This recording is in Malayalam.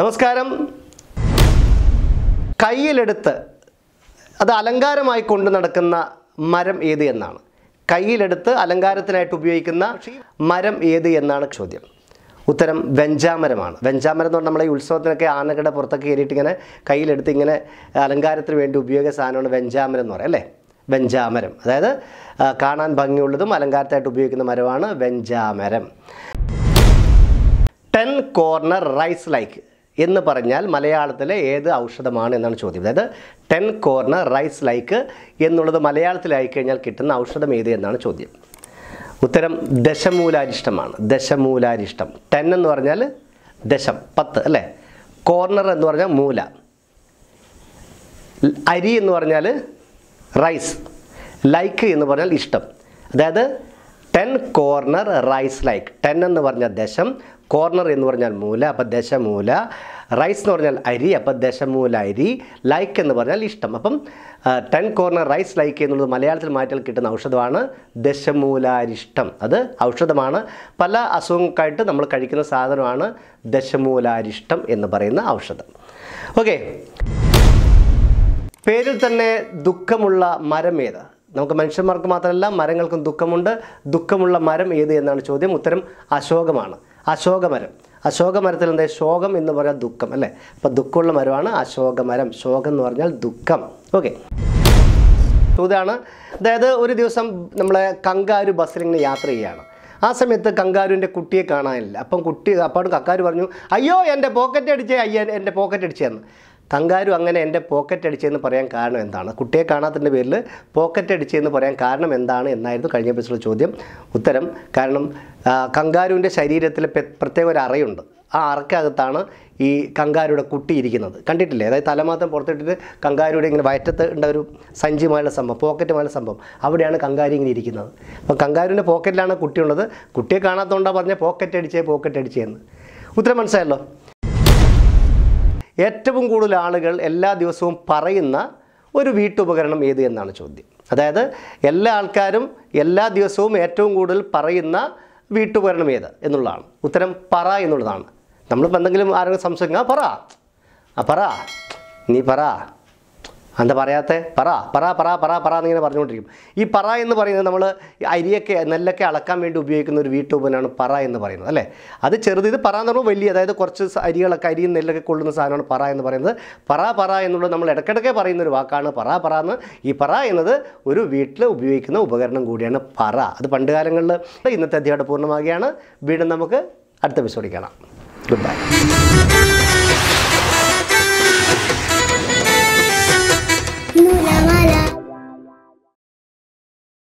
നമസ്കാരം കയ്യിലെടുത്ത് അത് അലങ്കാരമായി കൊണ്ട് നടക്കുന്ന മരം ഏത് എന്നാണ് കയ്യിലെടുത്ത് അലങ്കാരത്തിനായിട്ട് ഉപയോഗിക്കുന്ന മരം ഏത് എന്നാണ് ചോദ്യം ഉത്തരം വെഞ്ചാമരമാണ് വെഞ്ചാമരം എന്ന് പറഞ്ഞാൽ നമ്മളെ ഈ ഉത്സവത്തിനൊക്കെ ആനകളുടെ പുറത്തൊക്കെ കയറിയിട്ട് ഇങ്ങനെ കയ്യിലെടുത്ത് ഇങ്ങനെ അലങ്കാരത്തിന് വേണ്ടി ഉപയോഗ സാധനമാണ് വെഞ്ചാമരം എന്ന് പറയാം അല്ലേ വെഞ്ചാമരം അതായത് കാണാൻ ഭംഗിയുള്ളതും അലങ്കാരത്തായിട്ട് ഉപയോഗിക്കുന്ന മരമാണ് വെഞ്ചാമരം ടെൻ കോർണർ റൈസ് ലൈക്ക് എന്ന് പറഞ്ഞാൽ മലയാളത്തിലെ ഏത് ഔഷധമാണ് എന്നാണ് ചോദ്യം അതായത് ടെൻ കോർണർ റൈസ് ലൈക്ക് എന്നുള്ളത് മലയാളത്തിലായി കഴിഞ്ഞാൽ കിട്ടുന്ന ഔഷധം ഏത് എന്നാണ് ചോദ്യം ഉത്തരം ദശമൂലാരിഷ്ടമാണ് ദശമൂലാരിഷ്ടം ടെൻ എന്ന് പറഞ്ഞാൽ ദശം പത്ത് അല്ലേ കോർണർ എന്ന് പറഞ്ഞാൽ മൂല അരി എന്ന് പറഞ്ഞാൽ റൈസ് ലൈക്ക് എന്ന് പറഞ്ഞാൽ ഇഷ്ടം അതായത് ten corner rice like ten എന്ന് പറഞ്ഞാൽ ദശം കോർണർ എന്ന് പറഞ്ഞാൽ മൂല അപ്പം ദശമൂല റൈസ് എന്ന് പറഞ്ഞാൽ അരി അപ്പം ദശമൂല അരി ലൈക്ക് എന്ന് പറഞ്ഞാൽ ഇഷ്ടം അപ്പം ടെൻ കോർണർ റൈസ് ലൈക്ക് എന്നുള്ളത് മലയാളത്തിൽ മാറ്റിയാൽ കിട്ടുന്ന ഔഷധമാണ് ദശമൂലാരിഷ്ടം അത് ഔഷധമാണ് പല അസുഖങ്ങൾക്കായിട്ട് നമ്മൾ കഴിക്കുന്ന സാധനമാണ് ദശമൂലാരിഷ്ടം എന്ന് പറയുന്ന ഔഷധം ഓക്കെ പേരിൽ തന്നെ ദുഃഖമുള്ള മരം നമുക്ക് മനുഷ്യന്മാർക്ക് മാത്രമല്ല മരങ്ങൾക്കും ദുഃഖമുണ്ട് ദുഃഖമുള്ള മരം ഏത് എന്നാണ് ചോദ്യം ഉത്തരം അശോകമാണ് അശോകമരം അശോകമരത്തിൽ എന്താ ശോകം എന്ന് പറഞ്ഞാൽ ദുഃഖം അല്ലേ അപ്പോൾ ദുഃഖമുള്ള മരമാണ് അശോകമരം ശോകം എന്ന് പറഞ്ഞാൽ ദുഃഖം ഓക്കെ ചോദ്യമാണ് അതായത് ഒരു ദിവസം നമ്മളെ കങ്കാരു ബസ്സിലിങ്ങനെ യാത്ര ചെയ്യുകയാണ് ആ സമയത്ത് കങ്കാരുവിൻ്റെ കുട്ടിയെ കാണാനില്ല അപ്പം കുട്ടി അപ്പാട് കക്കാര് പറഞ്ഞു അയ്യോ എൻ്റെ പോക്കറ്റ് അടിച്ചേ അയ്യ എൻ്റെ പോക്കറ്റ് അടിച്ചേന്ന് തങ്കാരു അങ്ങനെ എൻ്റെ പോക്കറ്റ് അടിച്ചതെന്ന് പറയാൻ കാരണം എന്താണ് കുട്ടിയെ കാണാത്തതിൻ്റെ പേരിൽ പോക്കറ്റ് അടിച്ചതെന്ന് പറയാൻ കാരണം എന്താണ് എന്നായിരുന്നു കഴിഞ്ഞ എപ്പിസോഡ് ചോദ്യം ഉത്തരം കാരണം കങ്കാരുവിൻ്റെ ശരീരത്തിൽ പ്രത്യേക ഒരു അറയുണ്ട് ആ അറക്കകത്താണ് ഈ കങ്കാരുടെ കുട്ടി ഇരിക്കുന്നത് കണ്ടിട്ടില്ലേ അതായത് തല മാത്രം പുറത്തിട്ടിട്ട് കങ്കാരുടെ ഇങ്ങനെ വയറ്റത്ത് ഉണ്ട ഒരു സഞ്ചിമായുള്ള സംഭവം പോക്കറ്റ് പോലുള്ള സംഭവം അവിടെയാണ് കങ്കാരി ഇങ്ങനെ ഇരിക്കുന്നത് അപ്പോൾ കങ്കാരുവിൻ്റെ പോക്കറ്റിലാണ് കുട്ടിയുള്ളത് കുട്ടിയെ കാണാത്തതുകൊണ്ടാണ് പറഞ്ഞ പോക്കറ്റ് അടിച്ചേ പോക്കറ്റ് അടിച്ചേന്ന് ഉത്തരം മനസ്സിലായല്ലോ ഏറ്റവും കൂടുതൽ ആളുകൾ എല്ലാ ദിവസവും പറയുന്ന ഒരു വീട്ടുപകരണം ഏത് എന്നാണ് ചോദ്യം അതായത് എല്ലാ ആൾക്കാരും എല്ലാ ദിവസവും ഏറ്റവും കൂടുതൽ പറയുന്ന വീട്ടുപകരണം ഏത് എന്നുള്ളതാണ് ഉത്തരം പറ എന്നുള്ളതാണ് നമ്മളിപ്പോൾ എന്തെങ്കിലും ആരെങ്കിലും സംശയിക്കുക പറ ആ പറ നീ പറ എന്താ പറയാത്തെ പറ പറ പറ പറ പറ എന്നിങ്ങനെ പറഞ്ഞുകൊണ്ടിരിക്കും ഈ പറ എന്ന് പറയുന്നത് നമ്മൾ അരിയൊക്കെ നെല്ലൊക്കെ അളക്കാൻ വേണ്ടി ഉപയോഗിക്കുന്ന ഒരു വീട്ടുപനാണ് പറ എന്ന് പറയുന്നത് അല്ലേ അത് ചെറുത് ഇത് പറ എന്ന് പറയുമ്പോൾ വലിയ അതായത് കുറച്ച് അരികളൊക്കെ അരിയും നെല്ലൊക്കെ കൊള്ളുന്ന സാധനമാണ് പറ എന്ന് പറയുന്നത് പറ പറ എന്നുള്ളത് നമ്മൾ ഇടയ്ക്കിടയ്ക്ക് പറയുന്ന ഒരു വാക്കാണ് പറ പറ എന്ന് ഈ പറ എന്നത് ഒരു വീട്ടിൽ ഉപയോഗിക്കുന്ന ഉപകരണം കൂടിയാണ് പറ അത് പണ്ട് കാലങ്ങളിൽ ഇന്നത്തെ അധ്യാപനം പൂർണ്ണമാകുകയാണ് വീണ്ടും നമുക്ക് അടുത്ത എപ്പിസോഡിൽ കാണാം ഗുഡ് ബൈ